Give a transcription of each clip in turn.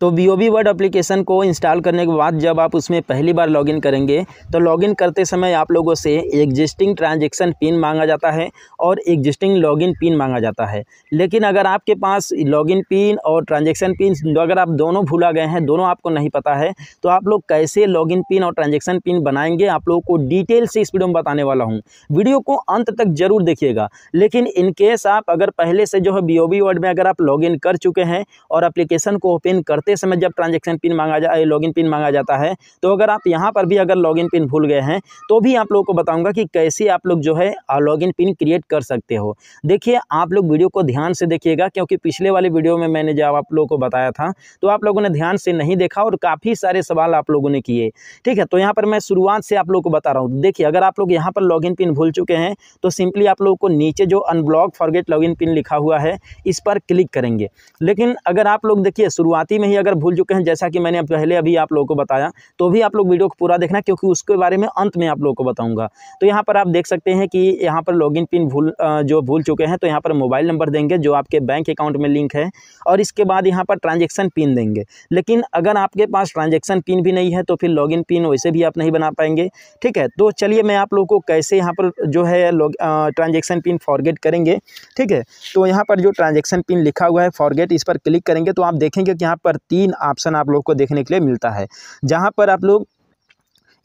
तो B O B World application को install करने के बाद जब आप उसमें पहली बार लॉगिन करेंगे तो लॉगिन करते समय आप लोगों से एग्जिस्टिंग ट्रांजेक्शन पिन मांगा जाता है और एग्जिस्टिंग लॉगिन पिन मांगा जाता है लेकिन अगर आपके पास लॉगिन पिन और ट्रांजेक्शन पिन अगर आप दोनों भूला गए हैं दोनों आपको नहीं पता है तो आप लोग कैसे लॉगिन पिन और ट्रांजेक्शन पिन बनाएंगे आप लोगों को डिटेल से इस वीडियो में बताने वाला हूँ वीडियो को अंत तक जरूर देखिएगा लेकिन इनकेस आप अगर पहले से जो है बी वर्ड में अगर आप इन कर चुके हैं और अप्लीकेशन को ओपन करते करते समय जब ट्रांजेक्शन पिन मांगा जाए लॉग इन पिन मांगा जाता है तो अगर आप यहाँ पर भी अगर लॉग इन पिन भूल गए हैं तो भी आप लोगों को बताऊँगा कि कैसे आप लोग जो है लॉग इन पिन क्रिएट कर सकते हो देखिए आप लोग वीडियो को ध्यान से देखिएगा क्योंकि पिछले वाले वीडियो में मैंने जब आप लोगों को बताया था तो आप लोगों ने ध्यान से नहीं देखा और काफ़ी सारे सवाल आप लोगों ने किए ठीक है तो यहाँ पर मैं शुरुआत से आप लोगों को बता रहा हूँ देखिए अगर आप लोग यहाँ पर लॉग इन पिन भूल चुके हैं तो सिंपली आप लोगों को नीचे जो unblock forget log in pin लिखा हुआ है इस पर क्लिक करेंगे लेकिन अगर आप लोग देखिए शुरुआती में ही अगर भूल चुके हैं जैसा कि मैंने पहले अभी आप लोगों को बताया तो भी आप लोग वीडियो को पूरा देखना क्योंकि उसके बारे में अंत में आप लोगों को बताऊंगा तो यहाँ पर आप देख सकते हैं कि यहाँ पर लॉगिन पिन भूल जो भूल चुके हैं तो यहाँ पर मोबाइल नंबर देंगे जो आपके बैंक अकाउंट में लिंक है और इसके बाद यहाँ पर ट्रांजेक्शन पिन देंगे लेकिन अगर आपके पास ट्रांजेक्शन पिन भी नहीं है तो फिर लॉगिन पिन वैसे भी आप नहीं बना पाएंगे ठीक है तो चलिए मैं आप लोगों को कैसे यहाँ पर जो है लॉग ट्रांजेक्शन पिन फॉरगेट करेंगे ठीक है तो यहाँ पर जो ट्रांजेक्शन पिन लिखा हुआ है फॉरगेट इस पर क्लिक करेंगे तो आप देखेंगे कि यहाँ पर तीन ऑप्शन आप लोग को देखने के लिए मिलता है जहाँ पर आप लोग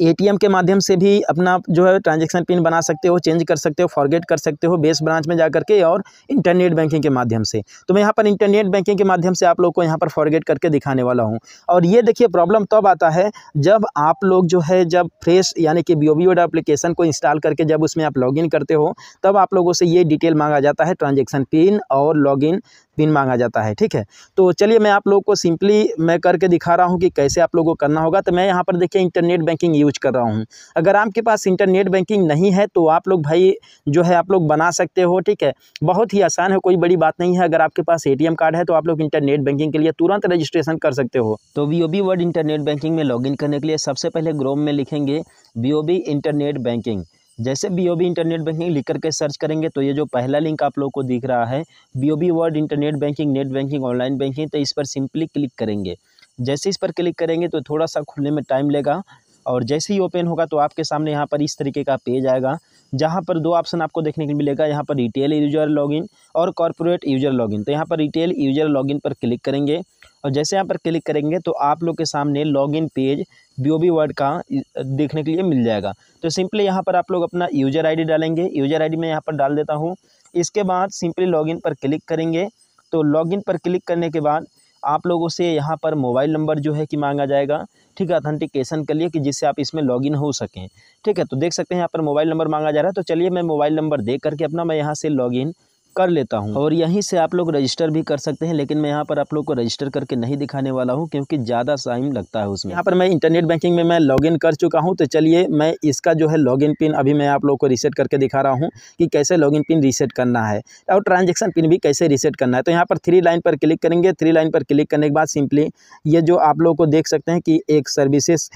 एटीएम के माध्यम से भी अपना जो है ट्रांजैक्शन पिन बना सकते हो चेंज कर सकते हो फॉरगेट कर सकते हो बेस ब्रांच में जा करके और इंटरनेट बैंकिंग के माध्यम से तो मैं यहाँ पर इंटरनेट बैंकिंग के माध्यम से आप लोग को यहाँ पर फॉरगेट करके दिखाने वाला हूँ और ये देखिए प्रॉब्लम तब आता है जब आप लोग जो है जब फ्रेश यानी कि बी ओ एप्लीकेशन को इंस्टॉल करके जब उसमें आप लॉग करते हो तब आप लोगों से ये डिटेल मांगा जाता है ट्रांजेक्शन पिन और लॉग पिन मांगा जाता है ठीक है तो चलिए मैं आप लोगों को सिंपली मैं करके दिखा रहा हूँ कि कैसे आप लोगों को करना होगा तो मैं यहाँ पर देखिए इंटरनेट बैंकिंग यूज कर रहा हूँ अगर आपके पास इंटरनेट बैंकिंग नहीं है तो आप लोग भाई जो है आप लोग बना सकते हो ठीक है बहुत ही आसान है कोई बड़ी बात नहीं है अगर आपके पास ए कार्ड है तो आप लोग इंटरनेट बैंकिंग के लिए तुरंत रजिस्ट्रेशन कर सकते हो तो वी वर्ड इंटरनेट बैंकिंग में लॉग करने के लिए सबसे पहले ग्रोम में लिखेंगे वी इंटरनेट बैंकिंग जैसे B O B internet banking लिख करके सर्च करेंगे तो ये जो पहला लिंक आप लोग को दिख रहा है B O B World internet banking net banking online banking तो इस पर सिंपली क्लिक करेंगे जैसे इस पर क्लिक करेंगे तो थोड़ा सा खुलने में टाइम लेगा और जैसे ही ओपन होगा तो आपके सामने यहाँ पर इस तरीके का पेज आएगा जहाँ पर दो ऑप्शन आपको देखने को मिलेगा यहाँ पर रिटेल यूजर लॉगिन और कॉरपोरेट यूजर लॉगिन तो यहाँ पर रिटेल यूजर लॉगिन पर क्लिक करेंगे और जैसे यहाँ पर क्लिक करेंगे तो आप लोग के सामने लॉगिन पेज बी वर्ड का देखने के लिए मिल जाएगा तो सिंपली यहाँ पर आप लोग अपना यूजर आई डालेंगे यूजर आई मैं यहाँ पर डाल देता हूँ इसके बाद सिंपली लॉगिन पर क्लिक करेंगे तो लॉगिन पर क्लिक करने के बाद आप लोगों से यहाँ पर मोबाइल नंबर जो है कि मांगा जाएगा ठीक है अथेंटिकेशन के लिए कि जिससे आप इसमें लॉगिन हो सकें ठीक है तो देख सकते हैं यहाँ पर मोबाइल नंबर मांगा जा रहा है तो चलिए मैं मोबाइल नंबर देख करके अपना मैं यहाँ से लॉगिन कर लेता हूँ और यहीं से आप लोग रजिस्टर भी कर सकते हैं लेकिन मैं यहाँ पर आप लोग को रजिस्टर करके नहीं दिखाने वाला हूँ क्योंकि ज़्यादा टाइम लगता है उसमें यहाँ पर मैं इंटरनेट बैंकिंग में मैं लॉगिन कर चुका हूँ तो चलिए मैं इसका जो है लॉगिन पिन अभी मैं आप लोग को रीसेट करके दिखा रहा हूँ कि कैसे लॉगिन पिन रीसेट करना है और ट्रांजेक्शन पिन भी कैसे रीसेट करना है तो यहाँ पर थ्री लाइन पर क्लिक करेंगे थ्री लाइन पर क्लिक करने के बाद सिंपली ये जो आप लोग को देख सकते हैं कि एक सर्विसेस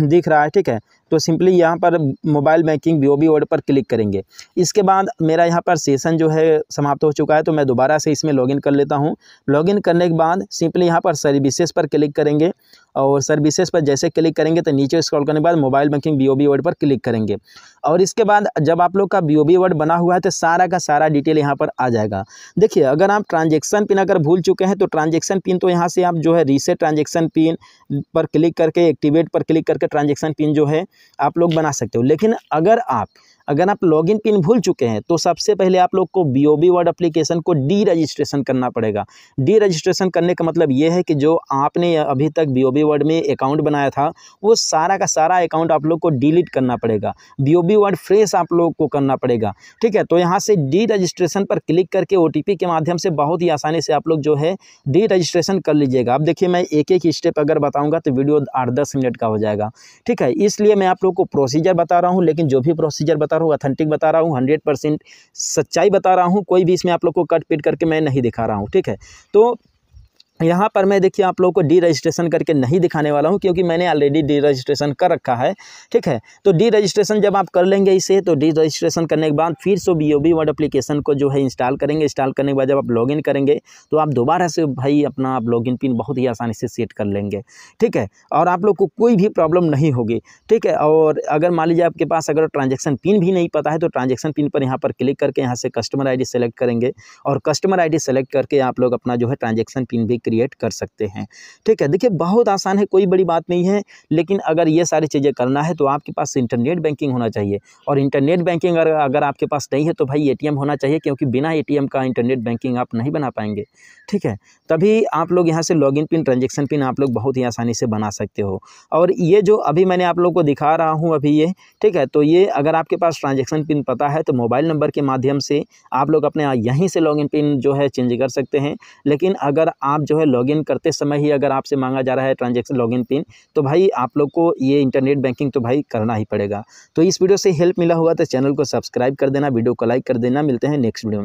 दिख रहा है ठीक है तो सिंपली यहाँ पर mobile banking B O B पर क्लिक करेंगे इसके बाद मेरा यहाँ पर सेशन जो है समाप्त हो चुका है तो मैं दोबारा से इसमें लॉगिन कर लेता हूँ लॉगिन करने के बाद सिंपली यहाँ पर सर्विसेज पर क्लिक करेंगे और सर्विसेज पर जैसे क्लिक करेंगे तो नीचे स्क्रॉल करने के बाद mobile banking B O B पर क्लिक करेंगे और इसके बाद जब आप लोग का बी ओ बी बना हुआ है तो सारा का सारा डिटेल यहाँ पर आ जाएगा देखिए अगर आप ट्रांजेक्शन पिन अगर भूल चुके हैं तो ट्रांजेक्शन पिन तो यहाँ से आप जो है रीसेट ट्रांजेक्शन पिन पर क्लिक करके एक्टिवेट पर क्लिक करके ट्रांजेक्शन पिन जो है आप लोग बना सकते हो लेकिन अगर आप अगर आप लॉगिन पिन भूल चुके हैं तो सबसे पहले आप लोग को B O B World application को डी रजिस्ट्रेशन करना पड़ेगा डी रजिस्ट्रेशन करने का मतलब ये है कि जो आपने अभी तक बी ओ बी वर्ड में अकाउंट बनाया था वो सारा का सारा अकाउंट आप लोग को डिलीट करना पड़ेगा B O B World fresh आप लोग को करना पड़ेगा ठीक है तो यहाँ से डी रजिस्ट्रेशन पर क्लिक करके ओ के माध्यम से बहुत ही आसानी से आप लोग जो है डी रजिस्ट्रेशन कर लीजिएगा अब देखिए मैं एक एक स्टेप अगर बताऊँगा तो वीडियो आठ दस मिनट का हो जाएगा ठीक है इसलिए मैं आप लोग को प्रोसीजर बता रहा हूँ लेकिन जो भी प्रोसीजर बता बता रहा हूँ अथेंटिक बता रहा हूँ हंड्रेड परसेंट सच्चाई बता रहा हूँ कोई भी इसमें आप लोग को कट पीट करके मैं नहीं दिखा रहा हूँ ठीक है तो यहाँ पर मैं देखिए आप लोगों को डी रजिस्ट्रेशन करके नहीं दिखाने वाला हूँ क्योंकि मैंने ऑलरेडी डी रजिस्ट्रेशन कर रखा है ठीक है तो डी रजिस्ट्रेशन जब आप कर लेंगे इसे तो डी रजिस्ट्रेशन करने के बाद फिर से B O B World application को जो है इंस्टॉल करेंगे इंस्टॉल करने के बाद जब आप लॉगिन करेंगे तो आप दोबारा से भाई अपना आप लॉगिन पिन बहुत ही आसानी से सेट कर लेंगे ठीक है और आप लोग को कोई भी प्रॉब्लम नहीं होगी ठीक है और अगर मान लीजिए आपके पास अगर ट्रांजेक्शन पिन भी नहीं पता है तो ट्रांजेक्शन पिन पर यहाँ पर क्लिक करके यहाँ से कस्टमर आई सेलेक्ट करेंगे और कस्टमर आई सेलेक्ट करके आप लोग अपना जो है ट्रांजेक्शन पिन भी क्रिएट कर सकते हैं ठीक है देखिए बहुत आसान है कोई बड़ी बात नहीं है लेकिन अगर ये सारी चीज़ें करना है तो आपके पास इंटरनेट बैंकिंग होना चाहिए और इंटरनेट बैंकिंग अगर अगर आपके पास नहीं है तो भाई ए होना चाहिए क्योंकि बिना ए का इंटरनेट बैंकिंग आप नहीं बना पाएंगे ठीक है तभी आप लोग यहाँ से लॉग पिन ट्रांजेक्शन पिन आप लोग बहुत ही आसानी से बना सकते हो और ये जो अभी मैंने आप लोग को दिखा रहा हूँ अभी ये ठीक है तो ये अगर आपके पास ट्रांजेक्शन पिन पता है तो मोबाइल नंबर के माध्यम से आप लोग अपने यहीं से लॉगिन पिन जो है चेंज कर सकते हैं लेकिन अगर आप जो है लॉगिन करते समय ही अगर आपसे मांगा जा रहा है ट्रांजेक्शन लॉगिन पिन तो भाई आप लोग को ये इंटरनेट बैंकिंग तो भाई करना ही पड़ेगा तो इस वीडियो से हेल्प मिला हुआ तो चैनल को सब्सक्राइब कर देना वीडियो को लाइक कर देना मिलते हैं नेक्स्ट वीडियो में